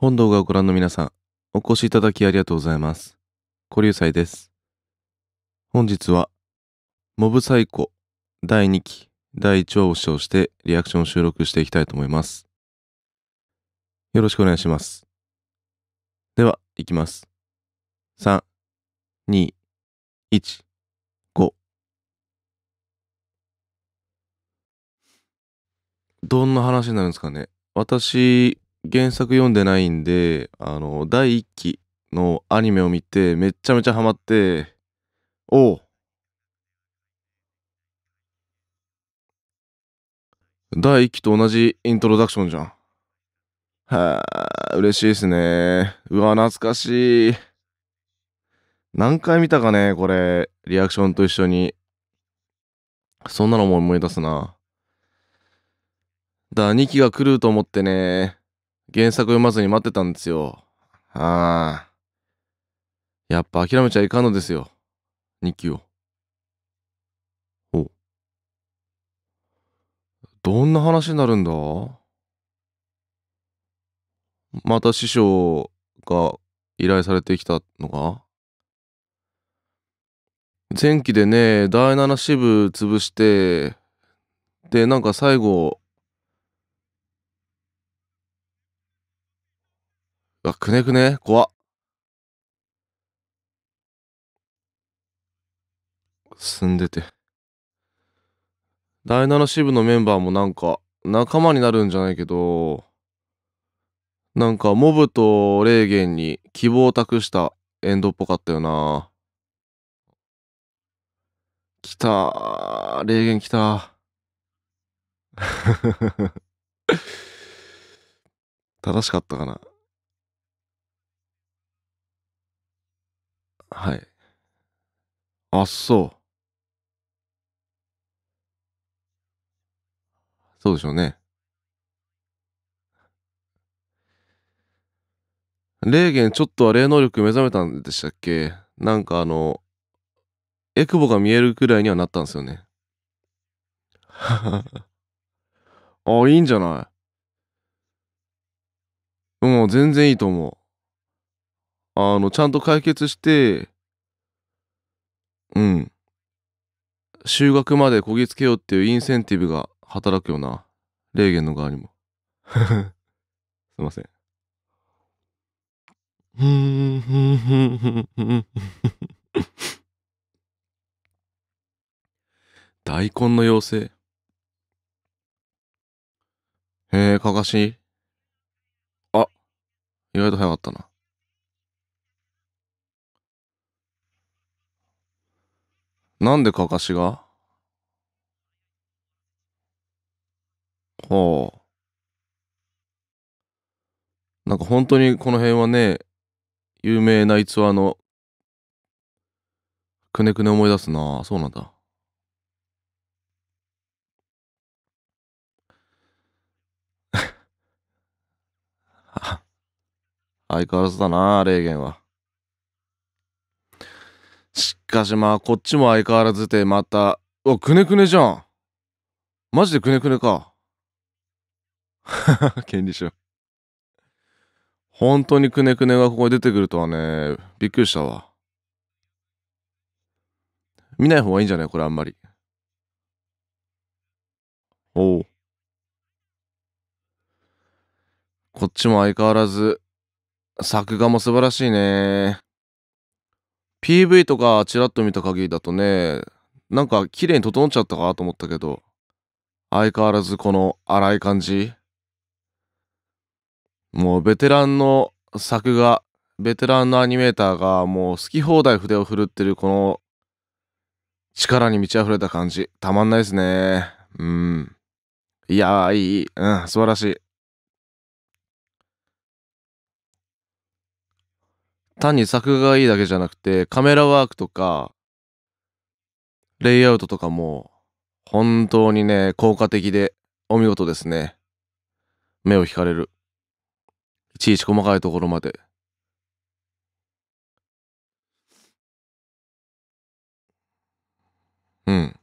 本動画をご覧の皆さん、お越しいただきありがとうございます。古流祭です。本日は、モブサイコ第2期第1話を視聴してリアクションを収録していきたいと思います。よろしくお願いします。では、いきます。3、2、1、5どんな話になるんですかね私原作読んでないんで、あの、第1期のアニメを見て、めっちゃめちゃハマって、おう第1期と同じイントロダクションじゃん。はあ、嬉しいですね。うわ、懐かしい。何回見たかね、これ、リアクションと一緒に。そんなのも思い出すな。だ、2期が来ると思ってね、原作読まずに待ってたんですよ。ああ。やっぱ諦めちゃいかんのですよ。日記を。おどんな話になるんだまた師匠が依頼されてきたのか前期でね第7支部潰してでなんか最後わ、くねくね怖っ。進んでて。第7支部のメンバーもなんか、仲間になるんじゃないけど、なんか、モブとレーゲンに希望を託したエンドっぽかったよな。来たー。霊言来た 正しかったかな。はい。あ、そう。そうでしょうね。霊言ちょっとは霊能力目覚めたんでしたっけなんかあの、エクボが見えるくらいにはなったんですよね。あ、いいんじゃないもう全然いいと思う。あの、ちゃんと解決して、うん。就学までこぎつけようっていうインセンティブが働くよな。霊言の側にも。すいません。ん。大根の妖精。へえ、かかし。あ、意外と早かったな。なんでかかしがはあ。なんか本当にこの辺はね、有名な逸話の、くねくね思い出すなそうなんだ。相変わらずだな霊言は。しかしまあこっちも相変わらずでまたうわくねくねじゃんマジでくねくねか 権利書本当にくねくねがここに出てくるとはねびっくりしたわ見ない方がいいんじゃないこれあんまりおおこっちも相変わらず作画も素晴らしいね PV とかチラッと見た限りだとねなんか綺麗に整っちゃったかなと思ったけど相変わらずこの荒い感じもうベテランの作画ベテランのアニメーターがもう好き放題筆を振るってるこの力に満ち溢れた感じたまんないですねうんいやーいいうん素晴らしい単に作画がいいだけじゃなくてカメラワークとかレイアウトとかも本当にね効果的でお見事ですね目を引かれるいちいち細かいところまでうん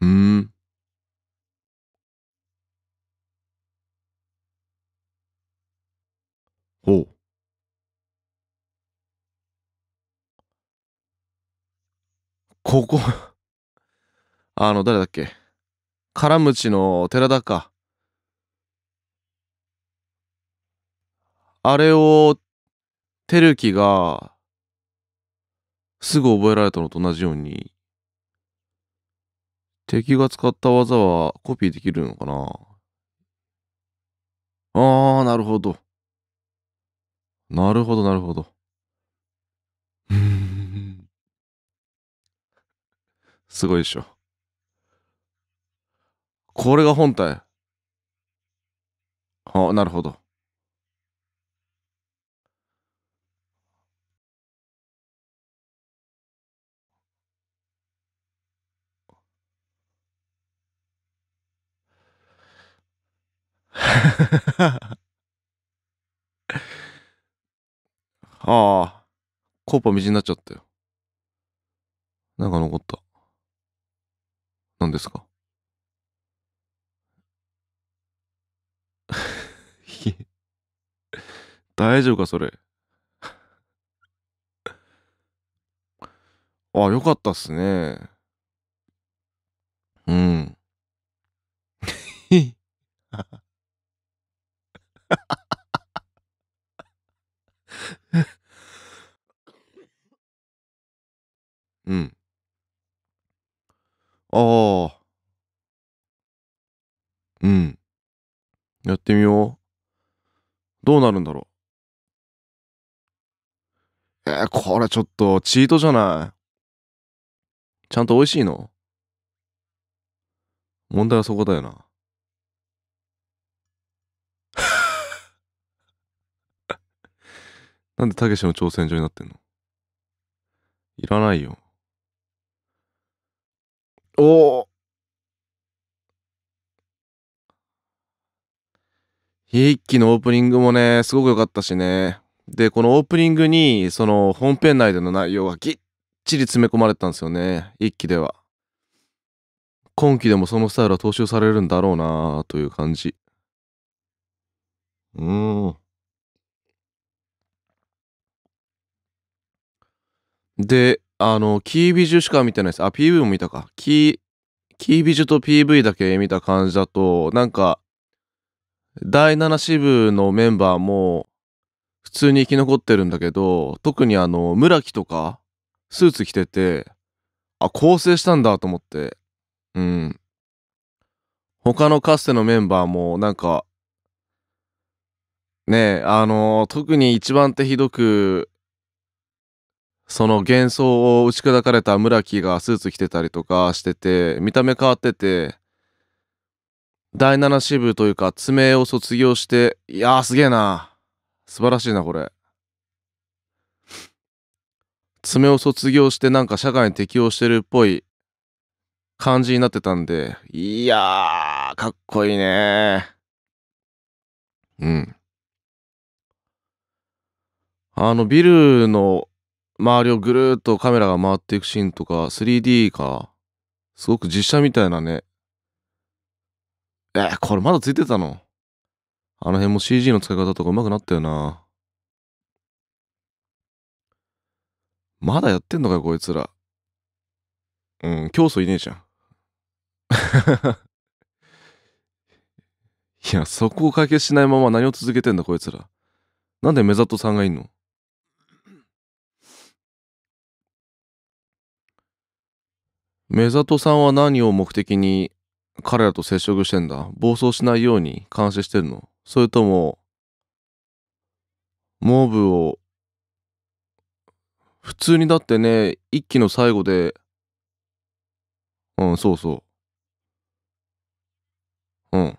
うんほう。ここ あの、誰だっけカラムチの寺田か。あれを、テルキが、すぐ覚えられたのと同じように、敵が使った技はコピーできるのかなああ、なるほど。なるほど、なるほど。すごいでしょ。これが本体。あ、なるほど。ああ、コーパ水になっちゃったよ。なんか残った。何ですか 大丈夫か、それ。あ、よかったっすね。うん。うん。ああ。うん。やってみよう。どうなるんだろう。えー、これちょっとチートじゃない。ちゃんと美味しいの問題はそこだよな。なんでたけしの挑戦状になってんのいらないよ。おお一気のオープニングもね、すごく良かったしね。で、このオープニングに、その本編内での内容がぎっちり詰め込まれたんですよね。一期では。今期でもそのスタイルは踏襲されるんだろうなという感じ。うーん。で、あの、キービジュしか見てないです。あ、PV も見たか。キー、キービジュと PV だけ見た感じだと、なんか、第7支部のメンバーも、普通に生き残ってるんだけど、特にあの、村木とか、スーツ着てて、あ、構成したんだと思って、うん。他のかつてのメンバーも、なんか、ねえ、あの、特に一番手ひどく、その幻想を打ち砕かれた村木がスーツ着てたりとかしてて見た目変わってて第7支部というか爪を卒業していやーすげえな素晴らしいなこれ爪を卒業してなんか社会に適応してるっぽい感じになってたんでいやーかっこいいねうんあのビルの周りをぐるっとカメラが回っていくシーンとか 3D かすごく実写みたいなねえー、これまだついてたのあの辺も CG の使い方とかうまくなったよなまだやってんのかよこいつらうん競争いねえじゃん いやそこを解決しないまま何を続けてんだこいつらなんでメザとトさんがいんの目里さんは何を目的に彼らと接触してんだ暴走しないように監視してるのそれとも、モブを、普通にだってね、一期の最後で、うん、そうそう。うん。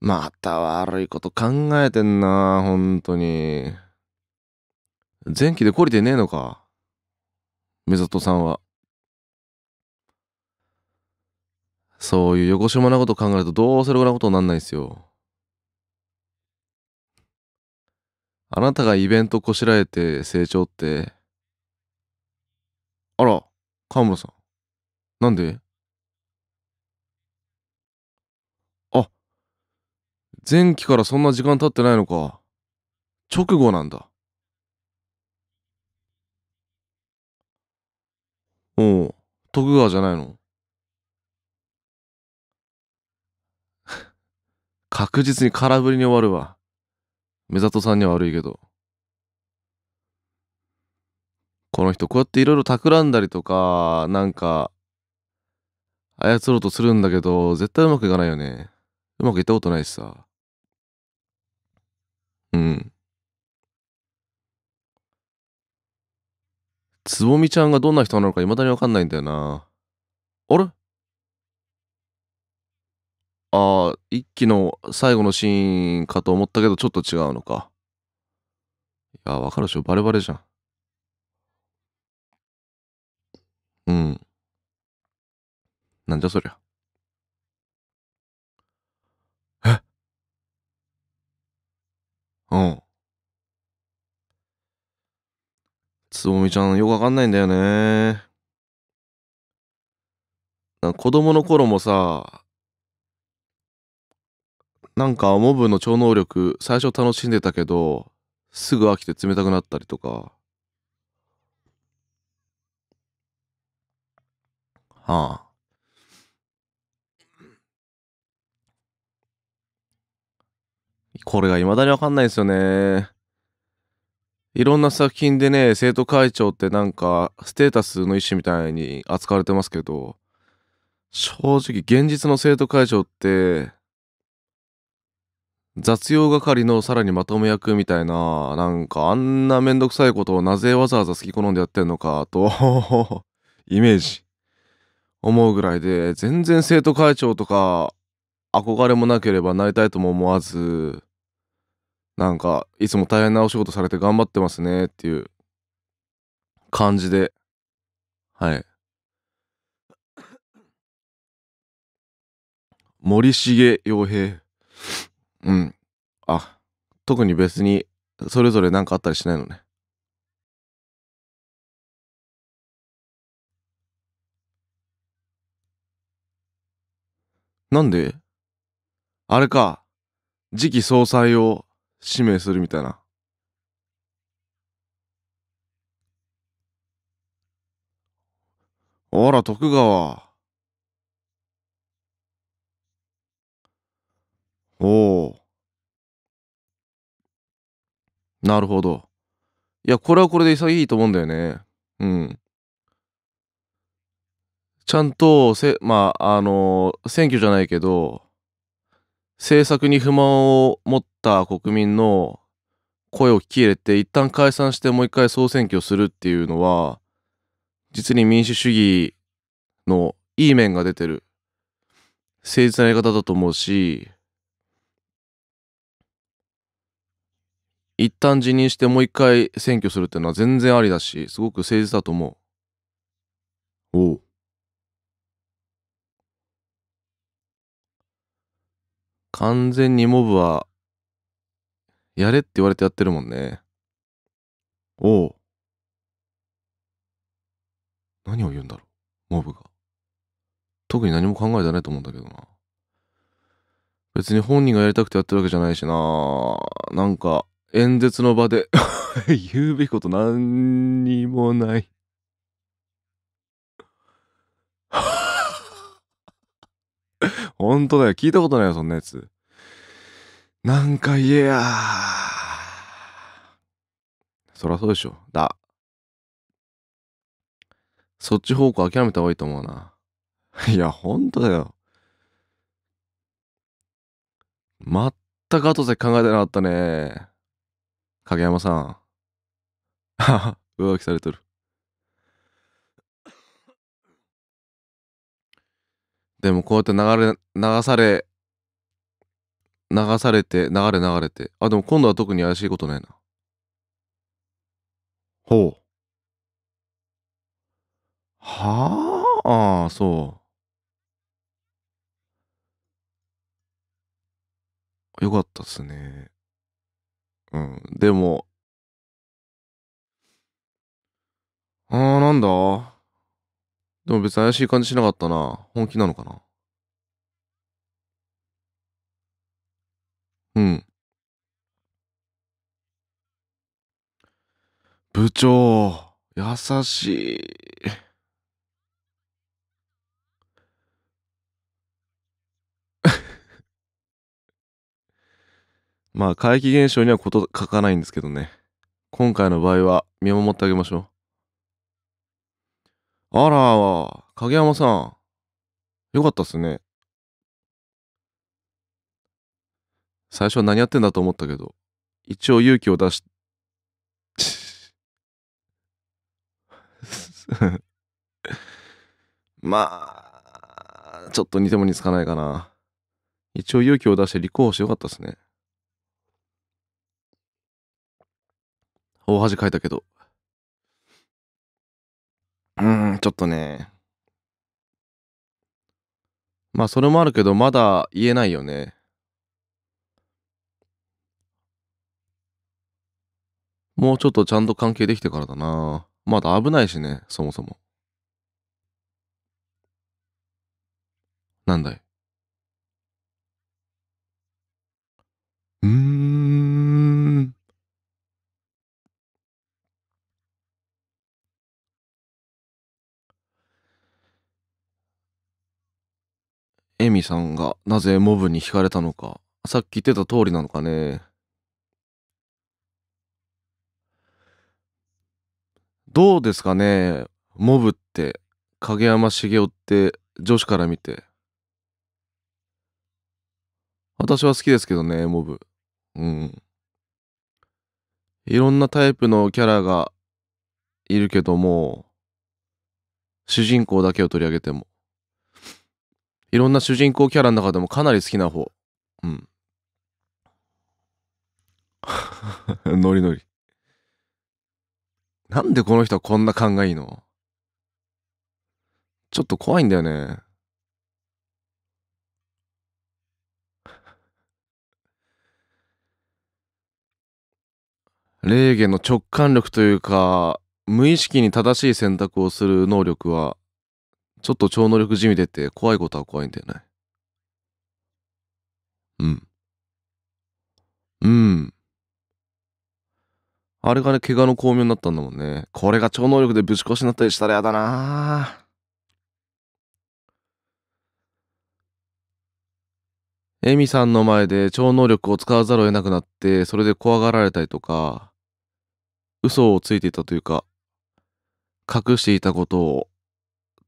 また悪いこと考えてんな、本当に。前期で懲りてねえのか。目里さんはそういう横島なこと考えるとどうせろくなことになんないですよあなたがイベントこしらえて成長ってあら川村さんなんであ前期からそんな時間経ってないのか直後なんだうん。徳川じゃないの 確実に空振りに終わるわ目里さんには悪いけどこの人こうやっていろいろ企んだりとかなんか操ろうとするんだけど絶対うまくいかないよねうまくいったことないしさうんつぼみちゃんがどんな人なのか未だにわかんないんだよな。あれああ、一期の最後のシーンかと思ったけど、ちょっと違うのか。いや、わかるでしょ。バレバレじゃん。うん。なんじゃそりゃ。えうん。つぼみちゃんよくわかんないんだよね。子供の頃もさ、なんかモブの超能力最初楽しんでたけど、すぐ飽きて冷たくなったりとか。はあ。これが未だにわかんないですよね。いろんな作品でね生徒会長ってなんかステータスの一種みたいに扱われてますけど正直現実の生徒会長って雑用係のさらにまとめ役みたいななんかあんなめんどくさいことをなぜわざわざ好き好んでやってんのかと イメージ思うぐらいで全然生徒会長とか憧れもなければなりたいとも思わずなんかいつも大変なお仕事されて頑張ってますねっていう感じではい森重洋平うんあ特に別にそれぞれ何かあったりしないのねなんであれか次期総裁を指名するみたいな。あら、徳川。おお。なるほど。いや、これはこれで潔いと思うんだよね。うん。ちゃんと、せ、まあ、あのー、選挙じゃないけど、政策に不満を持った国民の声を聞き入れて一旦解散してもう一回総選挙するっていうのは実に民主主義のいい面が出てる誠実なやり方だと思うし一旦辞任してもう一回選挙するっていうのは全然ありだしすごく誠実だと思うおう完全にモブは、やれって言われてやってるもんね。おう。何を言うんだろう、モブが。特に何も考えてないと思うんだけどな。別に本人がやりたくてやってるわけじゃないしな。なんか、演説の場で 言うべきこと何にもないほんとだよ。聞いたことないよ、そんなやつ。なんか言えやそらそうでしょ。だ。そっち方向諦めた方がいいと思うな。いや、ほんとだよ。全く後で考えてなかったね。影山さん。はは、浮気されてる。でもこうやって流れ流され流されて流れ流れてあでも今度は特に怪しいことないなほうはああそうよかったっすねうんでもあーなんだでも別に怪しい感じしなかったな。本気なのかな。うん。部長、優しい。まあ、怪奇現象にはこと書かないんですけどね。今回の場合は見守ってあげましょう。あら、影山さん。よかったっすね。最初は何やってんだと思ったけど、一応勇気を出し、まあ、ちょっと似ても似つかないかな。一応勇気を出して立候補してよかったっすね。大恥かいたけど、うん、ちょっとね。まあ、それもあるけど、まだ言えないよね。もうちょっとちゃんと関係できてからだな。まだ危ないしね、そもそも。なんだい。うーん。エミさんがなぜモブに惹かれたのか、さっき言ってた通りなのかね。どうですかねモブって、影山茂雄って女子から見て。私は好きですけどね、モブ。うん。いろんなタイプのキャラがいるけども、主人公だけを取り上げても。いろんな主人公キャラの中でもかなり好きな方うん ノリノリなんでこの人はこんな勘がいいのちょっと怖いんだよね霊ーの直感力というか無意識に正しい選択をする能力はちょっと超能力じみって怖いことは怖いんだよね。うん。うん。あれがね、怪我の巧妙になったんだもんね。これが超能力でぶち越しになったりしたらやだなエミさんの前で超能力を使わざるを得なくなって、それで怖がられたりとか、嘘をついていたというか、隠していたことを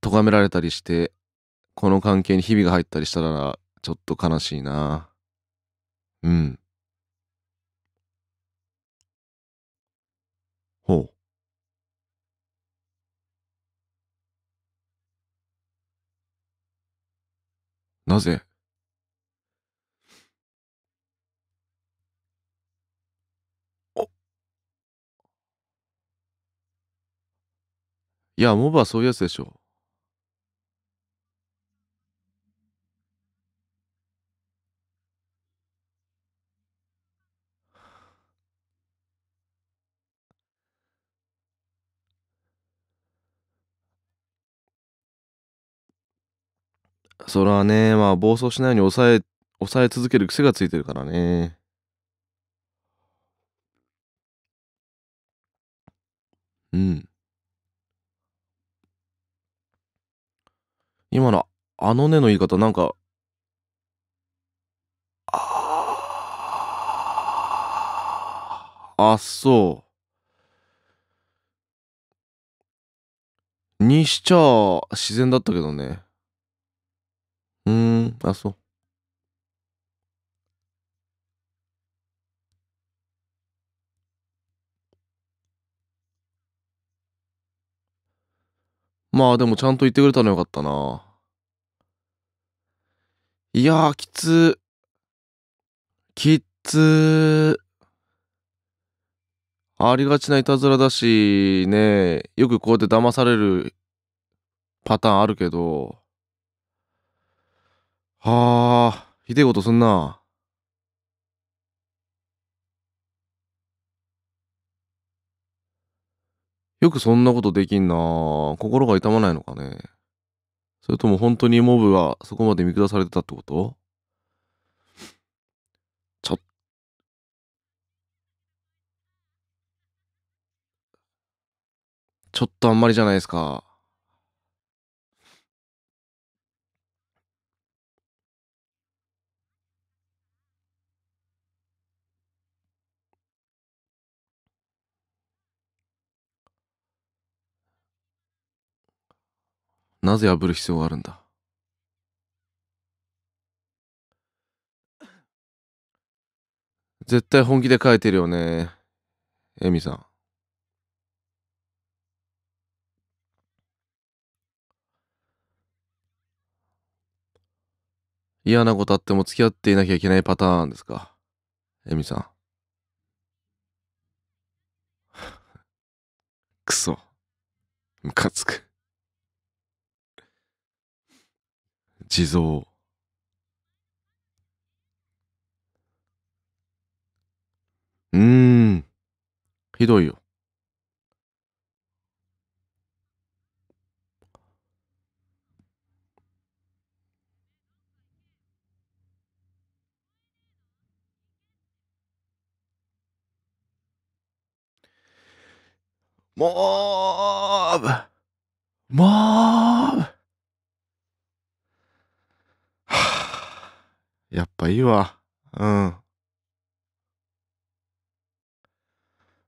咎められたりして、この関係にひびが入ったりしたら、ちょっと悲しいな。うん。ほう。なぜいや、モブはそういうやつでしょ。それはね、まあ暴走しないように抑え、抑え続ける癖がついてるからね。うん。今の、あのねの言い方、なんか、ああ、そう。にしちゃ自然だったけどね。うーん、あ、そう。まあでもちゃんと言ってくれたのよかったな。いやー、きつきっつありがちないたずらだし、ねよくこうやって騙されるパターンあるけど、はあひでえことすんなよくそんなことできんな心が痛まないのかねそれとも本当にモブはそこまで見下されてたってことちょっちょっとあんまりじゃないですか。なぜ破る必要があるんだ絶対本気で書いてるよねエミさん嫌なことあっても付き合っていなきゃいけないパターンですかエミさんくそ ムカつく地蔵うーんひどいよもうもうやっぱいいわ。うん。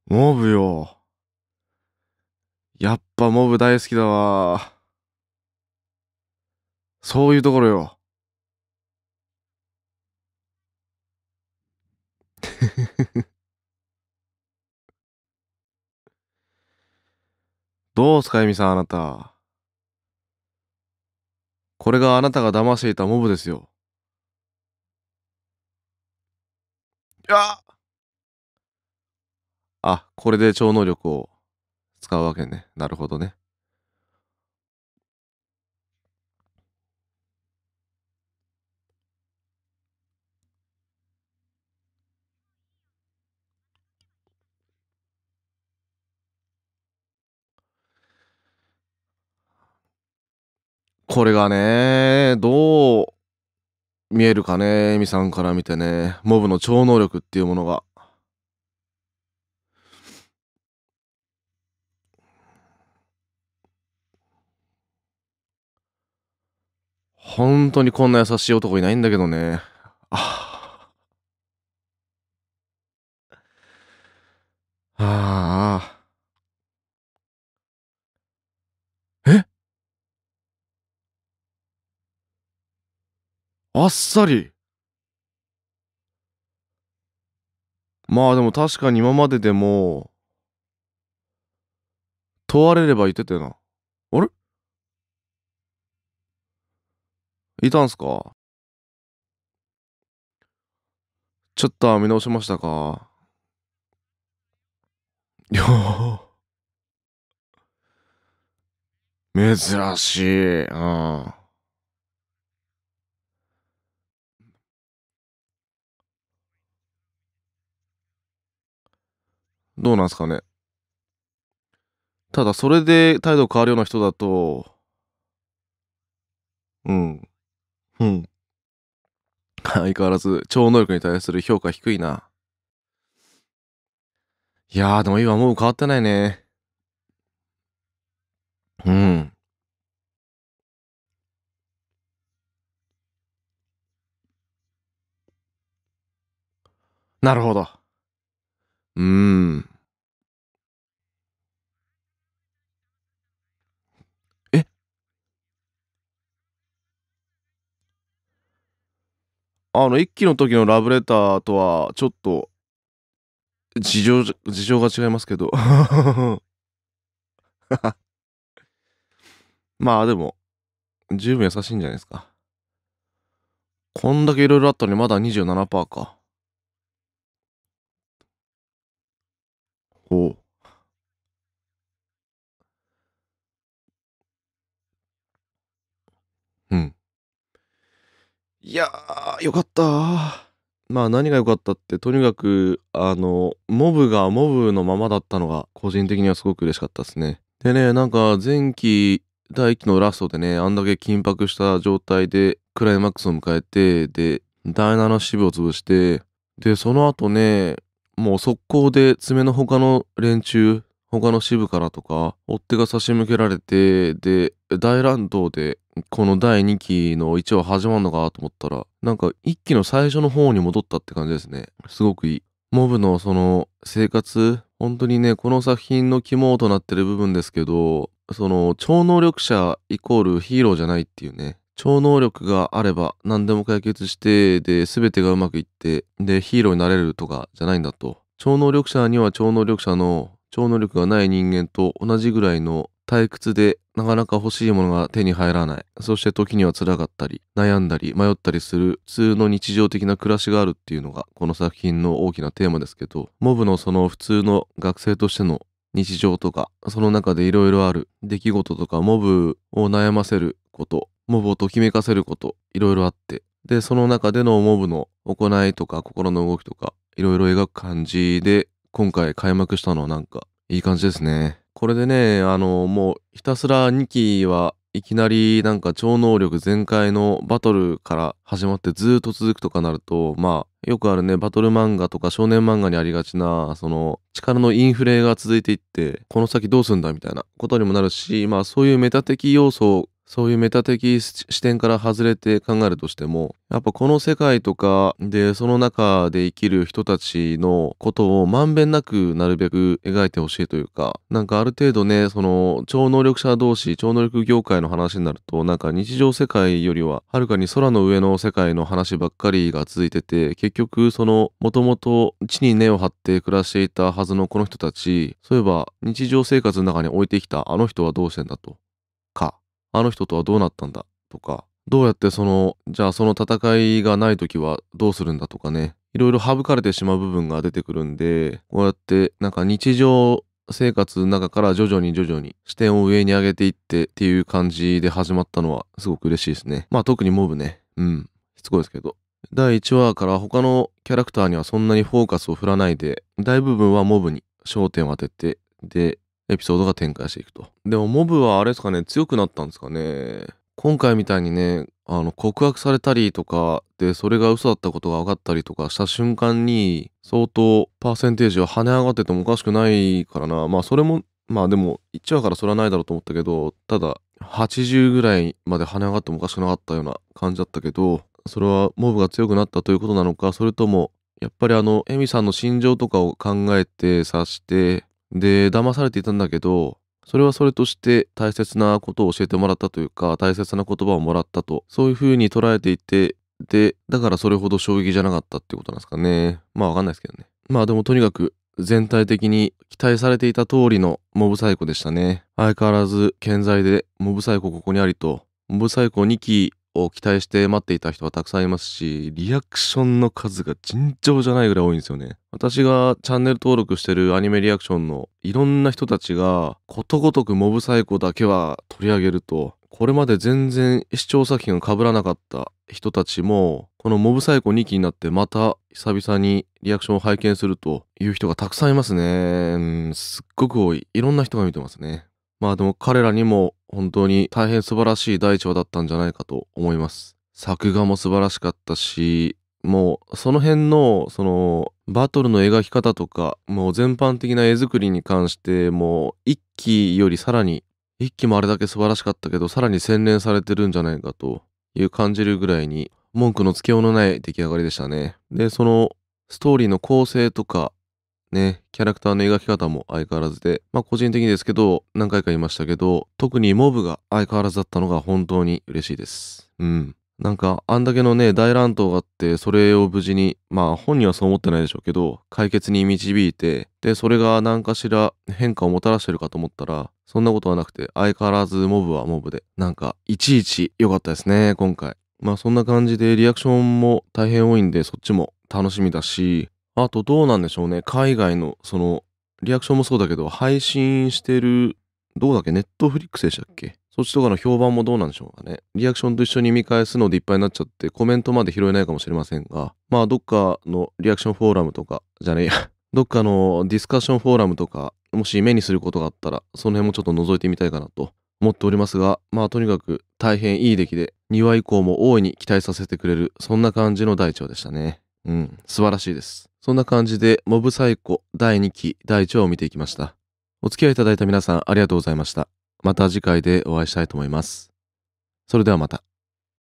モブよ。やっぱモブ大好きだわ。そういうところよ。どうすかゆみさんあなた。これがあなたが騙していたモブですよ。やあ、これで超能力を使うわけね。なるほどね。これがね、どう見えるかねエミさんから見てねモブの超能力っていうものが本当にこんな優しい男いないんだけどねあああっさりまあでも確かに今まででも問われれば言ってたよなあれいたんすかちょっと見直しましたかいや珍しいうんどうなんすかね。ただ、それで態度変わるような人だと、うん。うん。相変わらず、超能力に対する評価低いな。いやー、でも今もう変わってないね。うん。なるほど。うん。えあの、一期の時のラブレターとは、ちょっと、事情、事情が違いますけど。まあでも、十分優しいんじゃないですか。こんだけいろいろあったのにまだ27%か。こううんいやーよかったまあ何が良かったってとにかくあのモブがモブのままだったのが個人的にはすごく嬉しかったですねでねなんか前期第1期のラストでねあんだけ緊迫した状態でクライマックスを迎えてで第7支部を潰してでその後ねもう速攻で爪の他の連中、他の支部からとか、追っ手が差し向けられて、で、大乱闘で、この第2期の1話始まるのかと思ったら、なんか1期の最初の方に戻ったって感じですね。すごくいい。モブのその生活、本当にね、この作品の肝となってる部分ですけど、その超能力者イコールヒーローじゃないっていうね、超能力があれば何でも解決して、で、全てがうまくいって、で、ヒーローになれるとかじゃないんだと。超能力者には超能力者の超能力がない人間と同じぐらいの退屈でなかなか欲しいものが手に入らない。そして時には辛かったり、悩んだり、迷ったりする普通の日常的な暮らしがあるっていうのがこの作品の大きなテーマですけど、モブのその普通の学生としての日常とか、その中でいろいろある出来事とかモブを悩ませることモブをときめかせることいろいろあってでその中でのモブの行いとか心の動きとかいろいろ描く感じで今回開幕したのはなんかいい感じですねこれでねあのもうひたすら2期はいきなりなんか超能力全開のバトルから始まってずっと続くとかなるとまあよくあるねバトル漫画とか少年漫画にありがちなその力のインフレが続いていってこの先どうすんだみたいなことにもなるしまあそういうメタ的要素そういうメタ的視点から外れて考えるとしても、やっぱこの世界とかで、その中で生きる人たちのことをまんべんなくなるべく描いてほしいというか、なんかある程度ね、その超能力者同士、超能力業界の話になると、なんか日常世界よりは、はるかに空の上の世界の話ばっかりが続いてて、結局その、もともと地に根を張って暮らしていたはずのこの人たち、そういえば日常生活の中に置いてきたあの人はどうしてんだと。あの人とはどうなったんだとか、どうやってその、じゃあその戦いがない時はどうするんだとかね、いろいろ省かれてしまう部分が出てくるんで、こうやってなんか日常生活の中から徐々に徐々に視点を上に上げていってっていう感じで始まったのはすごく嬉しいですね。まあ特にモブね。うん。しつこいですけど。第1話から他のキャラクターにはそんなにフォーカスを振らないで、大部分はモブに焦点を当てて、で、エピソードが展開していくと。でもモブはあれですかね、強くなったんですかね。今回みたいにね、あの、告白されたりとか、で、それが嘘だったことが分かったりとかした瞬間に、相当パーセンテージは跳ね上がっててもおかしくないからな。まあ、それも、まあでも、1話からそれはないだろうと思ったけど、ただ、80ぐらいまで跳ね上がってもおかしくなかったような感じだったけど、それはモブが強くなったということなのか、それとも、やっぱりあの、エミさんの心情とかを考えて察して、で騙されていたんだけどそれはそれとして大切なことを教えてもらったというか大切な言葉をもらったとそういうふうに捉えていてでだからそれほど衝撃じゃなかったってことなんですかねまあわかんないですけどねまあでもとにかく全体的に期待されていた通りのモブサイコでしたね相変わらず健在でモブサイコここにありとモブサイコ2期を期待して待っていた人はたくさんいますし、リアクションの数が尋常じゃないぐらい多いんですよね。私がチャンネル登録してるアニメリアクションのいろんな人たちがことごとくモブサイコだけは取り上げると、これまで全然視聴作品が被らなかった人たちも、このモブサイコ2期になってまた久々にリアクションを拝見するという人がたくさんいますね。うん、すっごく多い。いろんな人が見てますね。まあでも彼らにも本当に大変素晴らしい大腸だったんじゃないかと思います。作画も素晴らしかったし、もうその辺のそのバトルの描き方とか、もう全般的な絵作りに関してもう一期よりさらに、一期もあれだけ素晴らしかったけど、さらに洗練されてるんじゃないかという感じるぐらいに文句のつけようのない出来上がりでしたね。で、そのストーリーの構成とかね、キャラクターの描き方も相変わらずで、まあ個人的にですけど、何回か言いましたけど、特にモブが相変わらずだったのが本当に嬉しいです。うん。なんか、あんだけのね、大乱闘があって、それを無事に、まあ本人はそう思ってないでしょうけど、解決に導いて、で、それが何かしら変化をもたらしてるかと思ったら、そんなことはなくて、相変わらずモブはモブで、なんか、いちいち良かったですね、今回。まあそんな感じでリアクションも大変多いんで、そっちも楽しみだし、あとどうなんでしょうね。海外の、その、リアクションもそうだけど、配信してる、どうだっけネットフリックスでしたっけそっちとかの評判もどうなんでしょうかね。リアクションと一緒に見返すのでいっぱいになっちゃって、コメントまで拾えないかもしれませんが、まあ、どっかのリアクションフォーラムとか、じゃねえや。どっかのディスカッションフォーラムとか、もし目にすることがあったら、その辺もちょっと覗いてみたいかなと思っておりますが、まあ、とにかく大変いい出来で、2話以降も大いに期待させてくれる、そんな感じの大腸でしたね。うん、素晴らしいです。そんな感じで、モブサイコ第2期第1話を見ていきました。お付き合いいただいた皆さんありがとうございました。また次回でお会いしたいと思います。それではまた。